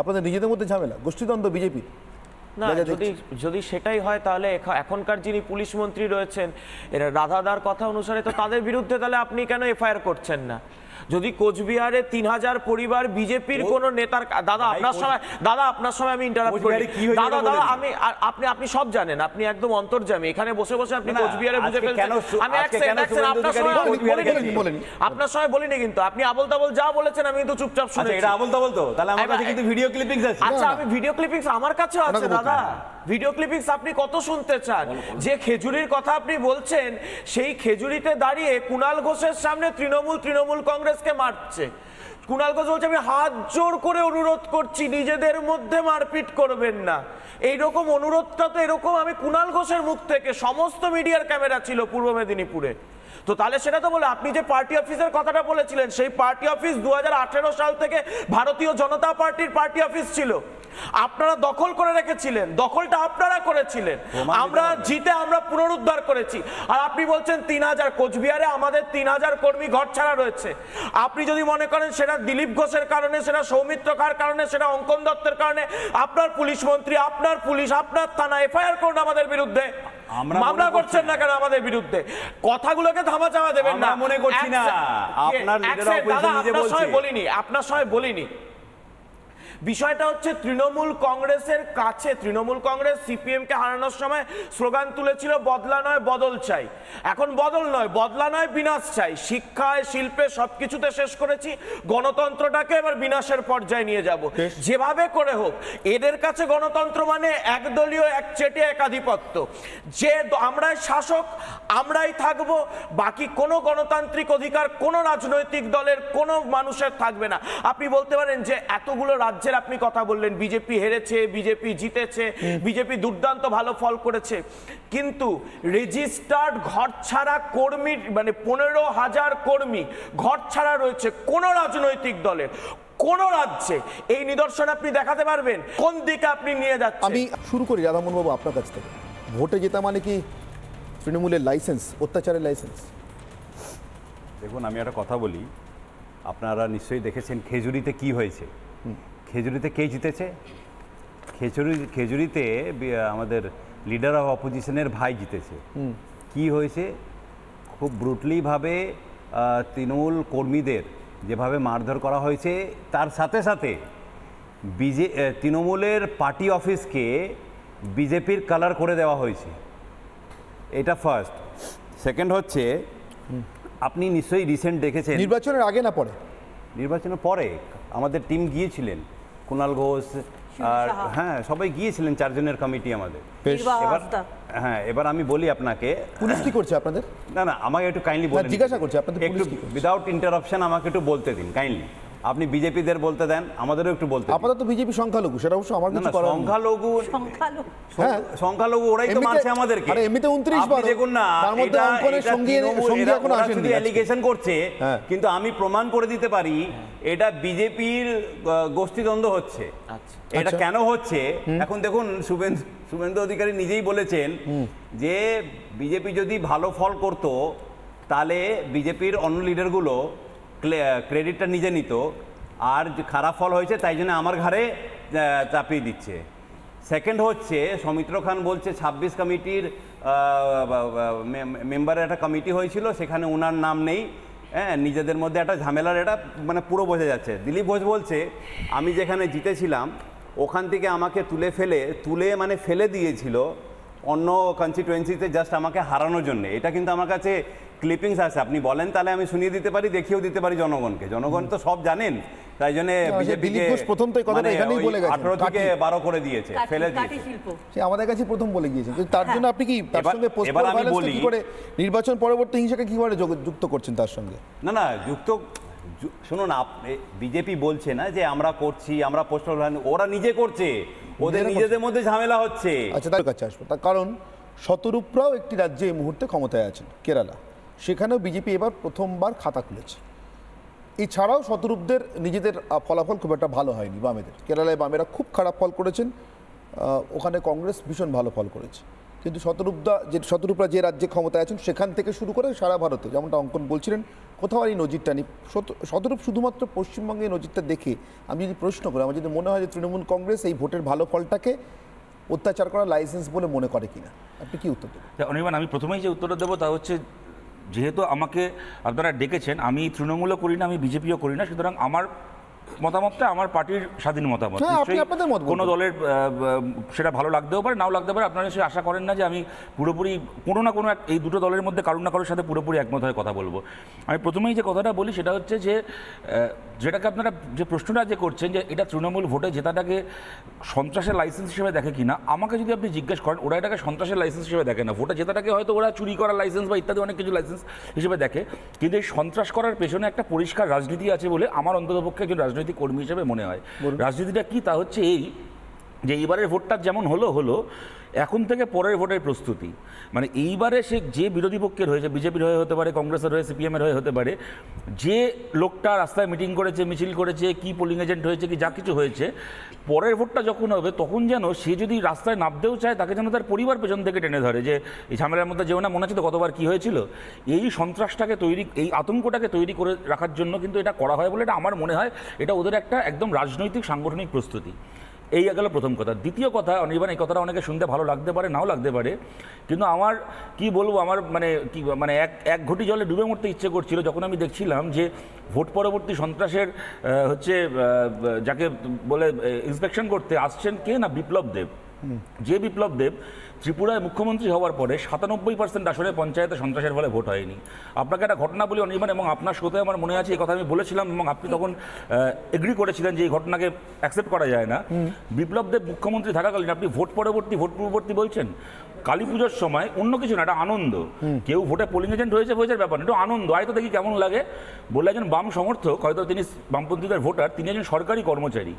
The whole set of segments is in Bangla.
আপনাদের নিজেদের মধ্যে ঝামেলা গোষ্ঠীদ্বন্দ্ব বিজেপি না যদি যদি সেটাই হয় তাহলে এখনকার যিনি পুলিশ মন্ত্রী রয়েছেন এরা রাধাদার কথা অনুসারে তো তাদের বিরুদ্ধে তাহলে আপনি কেন এফআইআর করছেন না যদি কোচবিহারে তিন হাজার পরিবার বিজেপির কোন নেতার দাদা আপনার সময় দাদা আপনার সময় আমি ইন্টারাপ্ট করি দাদা দাদা আমি আপনি আপনি সব জানেন আপনি একদম অন্তর্জামী এখানে বসে বসে আপনি কোচবিহারে বুঝে ফেলছেন আমি আপনার সময় আপনার সময় বলিনি কিন্তু আপনি আবল তাবল যা বলেছেন আমি কিন্তু চুপচাপ আচ্ছা, শুনেছি এটা আবল তাবল তো তাহলে আমার কাছে কিন্তু ভিডিও ক্লিপিংস আছে আচ্ছা আমি ভিডিও ক্লিপিংস আমার কাছে আছে দাদা ভিডিও ক্লিপিংস আপনি কত শুনতে চান যে খেজুরির কথা আপনি বলছেন সেই খেজুরিতে দাঁড়িয়ে কুণাল ঘোষের সামনে তৃণমূল তৃণমূল কংগ্রেসকে মারছে কুনাল ঘোষ বলছে আমি হাত জোর করে অনুরোধ করছি নিজেদের মধ্যে মারপিট করবেন না এই রকম অনুরোধটা তো এরকম আমি কুণাল ঘোষের মুখ থেকে সমস্ত মিডিয়ার ক্যামেরা ছিল পূর্ব মেদিনীপুরে তো তাহলে সেটা তো বলে আপনি যে পার্টি অফিসের কথাটা বলেছিলেন সেই পার্টি অফিস দু সাল থেকে ভারতীয় জনতা পার্টির পার্টি অফিস ছিল আপনারা দখল করে রেখেছিলেন দখলটা আপনারা করেছিলেন আমরা জিতে আমরা পুনরুদ্ধার করেছি আর আপনি বলছেন তিন হাজার কোচবিহারে আমাদের তিন হাজার কর্মী ঘর ছাড়া রয়েছে আপনি যদি মনে করেন সেটা দিলীপ ঘোষের কারণে সেটা সৌমিত্র খার কারণে সেটা অঙ্কন দত্তের কারণে আপনার পুলিশ মন্ত্রী আপনার পুলিশ আপনার থানা এফআইআর করুন আমাদের বিরুদ্ধে মামলা করছেন না কেন আমাদের বিরুদ্ধে কথাগুলোকে ধামা চাওয়া দেবেন না মনে করছি না আপনার আপনার সময় বলিনি আপনার সময় বলিনি বিষয়টা হচ্ছে তৃণমূল কংগ্রেসের কাছে তৃণমূল কংগ্রেস সিপিএমকে হারানোর সময় স্লোগান তুলেছিল বদলা নয় বদল চাই এখন বদল নয় বদলা নয় বিনাশ চাই শিক্ষায় শিল্পে সবকিছুতে শেষ করেছি গণতন্ত্রটাকে এবার বিনাশের পর্যায়ে নিয়ে যাব যেভাবে করে হোক এদের কাছে গণতন্ত্র মানে একদলীয় এক চেটে একাধিপত্য যে আমরাই শাসক আমরাই থাকব বাকি কোনো গণতান্ত্রিক অধিকার কোনো রাজনৈতিক দলের কোনো মানুষের থাকবে না আপনি বলতে পারেন যে এতগুলো রাজ্যে ফিটনেসের আপনি কথা বললেন বিজেপি হেরেছে বিজেপি জিতেছে বিজেপি দুর্দান্ত ভালো ফল করেছে কিন্তু রেজিস্টার্ড ঘর ছাড়া কর্মীর মানে পনেরো হাজার কর্মী ঘর ছাড়া রয়েছে কোনো রাজনৈতিক দলের কোন রাজ্যে এই নিদর্শন আপনি দেখাতে পারবেন কোন দিকে আপনি নিয়ে যাচ্ছেন আমি শুরু করি রাধামোহন বাবু আপনার কাছ থেকে ভোটে জেতা মানে কি তৃণমূলের লাইসেন্স অত্যাচারের লাইসেন্স দেখুন আমি একটা কথা বলি আপনারা নিশ্চয়ই দেখেছেন খেজুরিতে কি হয়েছে খেজুরিতে কে জিতেছে খেজুরি খেজুরিতে আমাদের লিডার অফ অপোজিশনের ভাই জিতেছে কি হয়েছে খুব ব্রুটলিভাবে তৃণমূল কর্মীদের যেভাবে মারধর করা হয়েছে তার সাথে সাথে বিজে তৃণমূলের পার্টি অফিসকে বিজেপির কালার করে দেওয়া হয়েছে এটা ফার্স্ট সেকেন্ড হচ্ছে আপনি নিশ্চয়ই রিসেন্ট দেখেছেন নির্বাচনের আগে না পরে নির্বাচনের পরে আমাদের টিম গিয়েছিলেন কুনাল ঘোষ আর হ্যাঁ সবাই গিয়েছিলেন চারজনের কমিটি আমাদের হ্যাঁ এবার আমি বলি আপনাকে পুলিশ কি করছে আপনাদের না না আমাকে একটু কাইন্ডলি বলুন জিজ্ঞাসা করছি আপনাদের একটু উইদাউট ইন্টারাপশন আমাকে একটু বলতে দিন কাইন্ডলি আপনি বিজেপিদের বলতে দেন আমাদেরও একটু বলতে আপাতত বিজেপি সংখ্যালঘু সেটা অবশ্য আমার কিছু করার সংখ্যালঘু হ্যাঁ। সংখ্যালঘু ওরাই তো মানছে আমাদেরকে আরে এমনিতে 29 বার দেখুন না তার মধ্যে অঙ্কনের সঙ্গী সঙ্গী এখন আসেন অ্যালিগেশন করছে হ্যাঁ। কিন্তু আমি প্রমাণ করে দিতে পারি এটা বিজেপির গোষ্ঠীদ্বন্দ্ব হচ্ছে আচ্ছা। এটা আচ্ছা। কেন হচ্ছে এখন দেখুন শুভেন্দু শুভেন্দু অধিকারী নিজেই বলেছেন যে বিজেপি যদি ভালো ফল করত তাহলে বিজেপির অন্য লিডারগুলো ক্রেডিটটা নিজে নিত আর খারাপ ফল হয়েছে তাই জন্য আমার ঘাড়ে চাপিয়ে দিচ্ছে সেকেন্ড হচ্ছে সৌমিত্র খান বলছে ছাব্বিশ কমিটির মেম্বারের একটা কমিটি হয়েছিল সেখানে ওনার নাম নেই হ্যাঁ নিজেদের মধ্যে একটা ঝামেলার এটা মানে পুরো বোঝা যাচ্ছে দিলীপ ঘোষ বলছে আমি যেখানে জিতেছিলাম ওখান থেকে আমাকে তুলে ফেলে তুলে মানে ফেলে দিয়েছিল অন্য কনস্টিটুয়েন্সিতে জাস্ট আমাকে হারানোর জন্য এটা কিন্তু আমার কাছে ক্লিপিংস আছে আপনি বলেন তাহলে আমি শুনিয়ে দিতে পারি দেখিয়েও দিতে পারি জনগণকে জনগণ তো সব জানেন তাই জন্য বিজেপি প্রথম তো কথাটা মানে এখানেই বলে গেছে 18 থেকে 12 করে দিয়েছে ফেলে দিয়েছে আমাদের কাছে প্রথম বলে তো তার হ্যাঁ। জন্য আপনি কি তার সঙ্গে পোস্ট কি করে নির্বাচন পরবর্তী হিংসাকে কি করে যুক্ত করছেন তার সঙ্গে না না যুক্ত শুনুন বিজেপি বলছে না যে আমরা করছি আমরা পোস্টাল ওরা নিজে করছে ওদের নিজেদের মধ্যে ঝামেলা হচ্ছে আচ্ছা তার কাছে আসবো তার কারণ শতরূপরাও একটি রাজ্যে এই মুহূর্তে ক্ষমতায় আছেন কেরালা সেখানেও বিজেপি এবার প্রথমবার খাতা খুলেছে এছাড়াও শতরূপদের নিজেদের ফলাফল খুব একটা ভালো হয়নি বামেদের কেরালায় বামেরা খুব খারাপ ফল করেছেন ওখানে কংগ্রেস ভীষণ ভালো ফল করেছে কিন্তু শতরূপদা যে শতরূপরা যে রাজ্যে ক্ষমতায় আছেন সেখান থেকে শুরু করে সারা ভারতে যেমনটা অঙ্কন বলছিলেন কোথাও আর এই নজিরটা নেই শতরূপ শুধুমাত্র পশ্চিমবঙ্গে এই নজিরটা দেখে আমি যদি প্রশ্ন করি আমার যদি মনে হয় যে তৃণমূল কংগ্রেস এই ভোটের ভালো ফলটাকে অত্যাচার করা লাইসেন্স বলে মনে করে কিনা আপনি কি উত্তর দেবেন অনির্বাণ আমি প্রথমেই যে উত্তরটা দেবো তা হচ্ছে যেহেতু আমাকে আপনারা ডেকেছেন আমি তৃণমূলও করি না আমি বিজেপিও করি না সুতরাং আমার মতামতটা আমার পার্টির স্বাধীন মতামত হ্যাঁ, কোনো দলের সেটা ভালো লাগতেও পারে নাও লাগতে পারে আপনারা নিশ্চয়ই আশা করেন না যে আমি পুরোপুরি কোনো না কোনো এই দুটো দলের মধ্যে কারোর না কারোর সাথে পুরোপুরি একমত হয়ে কথা বলবো আমি প্রথমেই যে কথাটা বলি সেটা হচ্ছে যে যেটাকে আপনারা যে প্রশ্নটা যে করছেন যে এটা তৃণমূল ভোটে জেতাটাকে সন্ত্রাসের লাইসেন্স হিসেবে দেখে কিনা আমাকে যদি আপনি জিজ্ঞেস করেন ওরা এটাকে সন্ত্রাসের লাইসেন্স হিসেবে দেখে না ভোটে জেতাটাকে হয়তো ওরা চুরি করার লাইসেন্স বা ইত্যাদি অনেক কিছু লাইসেন্স হিসেবে দেখে কিন্তু এই সন্ত্রাস করার পেছনে একটা পরিষ্কার রাজনীতি আছে বলে আমার অন্ততপক্ষে একজন রাজনৈতিক কর্মী হিসেবে মনে হয় রাজনীতিটা কি তা হচ্ছে এই যে এইবারের ভোটটা যেমন হলো হলো এখন থেকে পরের ভোটের প্রস্তুতি মানে এইবারে সে যে বিরোধী পক্ষের হয়েছে বিজেপির হয়ে হতে পারে কংগ্রেসের হয়ে সিপিএমের হয়ে হতে পারে যে লোকটা রাস্তায় মিটিং করেছে মিছিল করেছে কি পোলিং এজেন্ট হয়েছে কি যা কিছু হয়েছে পরের ভোটটা যখন হবে তখন যেন সে যদি রাস্তায় নামতেও চায় তাকে যেন তার পরিবার পেছন থেকে টেনে ধরে যে এই ঝামেলার মধ্যে যেও না মনে হচ্ছে তো কতবার কী হয়েছিল এই সন্ত্রাসটাকে তৈরি এই আতঙ্কটাকে তৈরি করে রাখার জন্য কিন্তু এটা করা হয় বলে এটা আমার মনে হয় এটা ওদের একটা একদম রাজনৈতিক সাংগঠনিক প্রস্তুতি এই গেল প্রথম কথা দ্বিতীয় কথা অনির্বাণ এই কথাটা অনেকে শুনতে ভালো লাগতে পারে নাও লাগতে পারে কিন্তু আমার কি বলবো আমার মানে কি মানে এক এক ঘটি জলে ডুবে মরতে ইচ্ছে করছিল যখন আমি দেখছিলাম যে ভোট পরবর্তী সন্ত্রাসের হচ্ছে যাকে বলে ইন্সপেকশন করতে আসছেন কে না বিপ্লব দেব যে বিপ্লব দেব ত্রিপুরায় মুখ্যমন্ত্রী হওয়ার পরে সাতানব্বই পার্সেন্ট আসলে পঞ্চায়েতে সন্ত্রাসের ফলে ভোট হয়নি আপনাকে একটা ঘটনা বলি অনির্বাণ এবং আপনার শ্রোতে আমার মনে আছে এই কথা আমি বলেছিলাম এবং আপনি তখন এগ্রি করেছিলেন যে এই ঘটনাকে অ্যাকসেপ্ট করা যায় না বিপ্লব দেব মুখ্যমন্ত্রী থাকাকালীন আপনি ভোট পরবর্তী ভোট পূর্ববর্তী বলছেন কালী পুজোর সময় অন্য কিছু না এটা আনন্দ কেউ ভোটে পোলিং এজেন্ট হয়েছে হয়েছে ব্যাপার এটা আনন্দ আয়তো দেখি কেমন লাগে বলে একজন বাম সমর্থক হয়তো তিনি বামপন্থীদের ভোটার তিনি একজন সরকারি কর্মচারী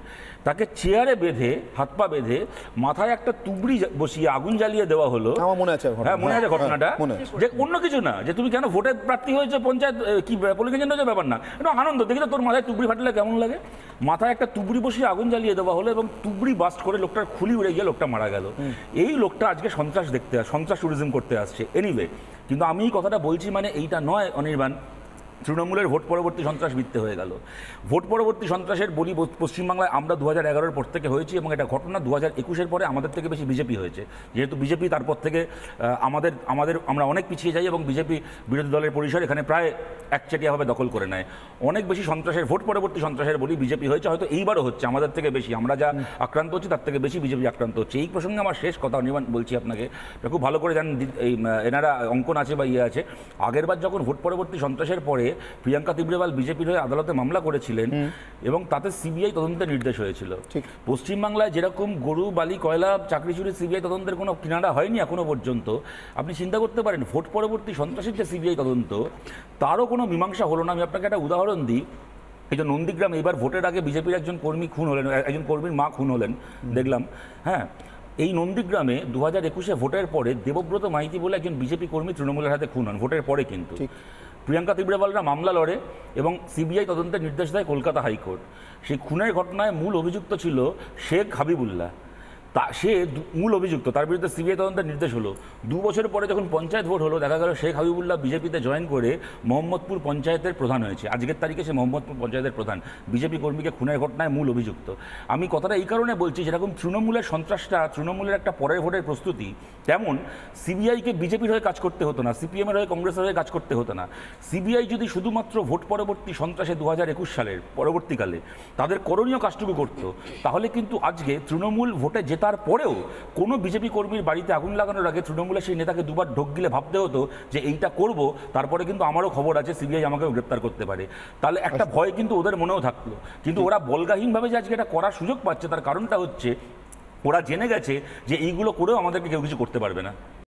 তাকে চেয়ারে বেঁধে হাত পা বেঁধে মাথায় একটা তুবড়ি বসিয়ে আগুন জ্বালিয়ে চালিয়ে দেওয়া হলো আমার মনে আছে হ্যাঁ মনে আছে হ্যাঁ, ঘটনাটা হ্যাঁ, যে অন্য কিছু না যে তুমি কেন ভোটে প্রার্থী হয়েছে পঞ্চায়েত কি পোলিং এজেন্ট হয়েছে ব্যাপার না এটা আনন্দ দেখি তো তোর মাথায় তুবড়ি ফাটলে কেমন লাগে মাথায় একটা তুবড়ি বসিয়ে আগুন জ্বালিয়ে দেওয়া হলো এবং তুবড়ি বাস্ট করে লোকটার খুলি উড়ে গিয়ে লোকটা মারা গেল এই লোকটা আজকে সন্ত্রাস দেখতে সন্ত্রাস ট্যুরিজম করতে আসছে এনিওয়ে কিন্তু আমি কথাটা বলছি মানে এইটা নয় অনির্বাণ তৃণমূলের ভোট পরবর্তী সন্ত্রাস মিথ্যে হয়ে গেল ভোট পরবর্তী সন্ত্রাসের বলি পশ্চিমবাংলায় আমরা দু হাজার এগারোর পর থেকে হয়েছি এবং এটা ঘটনা দু হাজার একুশের পরে আমাদের থেকে বেশি বিজেপি হয়েছে যেহেতু বিজেপি তারপর থেকে আমাদের আমাদের আমরা অনেক পিছিয়ে যাই এবং বিজেপি বিরোধী দলের পরিসর এখানে প্রায় একচেটিয়াভাবে দখল করে নেয় অনেক বেশি সন্ত্রাসের ভোট পরবর্তী সন্ত্রাসের বলি বিজেপি হয়েছে হয়তো এইবারও হচ্ছে আমাদের থেকে বেশি আমরা যা আক্রান্ত হচ্ছি তার থেকে বেশি বিজেপি আক্রান্ত হচ্ছে এই প্রসঙ্গে আমার শেষ কথা নির্মাণ বলছি আপনাকে খুব ভালো করে জানেন এই এনারা অঙ্কন আছে বা ইয়ে আছে আগেরবার যখন ভোট পরবর্তী সন্ত্রাসের পরে প্রিয়াঙ্কা তিব্রেওয়াল বিজেপির হয়ে আদালতে মামলা করেছিলেন এবং তাতে সিবিআই তদন্তের নির্দেশ হয়েছিল পশ্চিমবাংলায় যেরকম গরু বালি কয়লা চাকরি চুরি সিবিআই তদন্তের কোনো কিনারা হয়নি এখনো পর্যন্ত আপনি চিন্তা করতে পারেন ভোট পরবর্তী সন্ত্রাসীর যে সিবিআই তদন্ত তারও কোনো মীমাংসা হলো না আমি আপনাকে একটা উদাহরণ দিই এই যে নন্দীগ্রাম এবার ভোটের আগে বিজেপির একজন কর্মী খুন হলেন একজন কর্মীর মা খুন হলেন দেখলাম হ্যাঁ এই নন্দীগ্রামে দু হাজার একুশে ভোটের পরে দেবব্রত মাইতি বলে একজন বিজেপি কর্মী তৃণমূলের হাতে খুন হন ভোটের পরে কিন্তু প্রিয়াঙ্কা তিবড়েওয়ালরা মামলা লড়ে এবং সিবিআই তদন্তের নির্দেশ দেয় কলকাতা হাইকোর্ট সেই খুনের ঘটনায় মূল অভিযুক্ত ছিল শেখ হাবিবুল্লাহ তা সে মূল অভিযুক্ত তার বিরুদ্ধে সিবিআই তদন্তের নির্দেশ হলো দু বছর পরে যখন পঞ্চায়েত ভোট হলো দেখা গেল শেখ হাবিবুল্লাহ বিজেপিতে জয়েন করে মোহাম্মদপুর পঞ্চায়েতের প্রধান হয়েছে আজকের তারিখে সে মোহাম্মদপুর পঞ্চায়েতের প্রধান বিজেপি কর্মীকে খুনের ঘটনায় মূল অভিযুক্ত আমি কথাটা এই কারণে বলছি যেরকম তৃণমূলের সন্ত্রাসটা তৃণমূলের একটা পরের ভোটের প্রস্তুতি তেমন সিবিআইকে বিজেপির হয়ে কাজ করতে হতো না সিপিএমের হয়ে কংগ্রেসের হয়ে কাজ করতে হতো না সিবিআই যদি শুধুমাত্র ভোট পরবর্তী সন্ত্রাসে দু হাজার একুশ সালের পরবর্তীকালে তাদের করণীয় কাজটুকু করত তাহলে কিন্তু আজকে তৃণমূল ভোটে যেতে তারপরেও কোনো বিজেপি কর্মীর বাড়িতে আগুন লাগানোর আগে তৃণমূলে সেই নেতাকে দুবার ঢোক গিলে ভাবতে হতো যে এইটা করব তারপরে কিন্তু আমারও খবর আছে সিবিআই আমাকে গ্রেপ্তার করতে পারে তাহলে একটা আচ্ছা। ভয় কিন্তু ওদের মনেও থাকলো কিন্তু ওরা বলগাহীনভাবে যে আজকে এটা করার সুযোগ পাচ্ছে তার কারণটা হচ্ছে ওরা জেনে গেছে যে এইগুলো করেও আমাদেরকে কেউ কিছু করতে পারবে না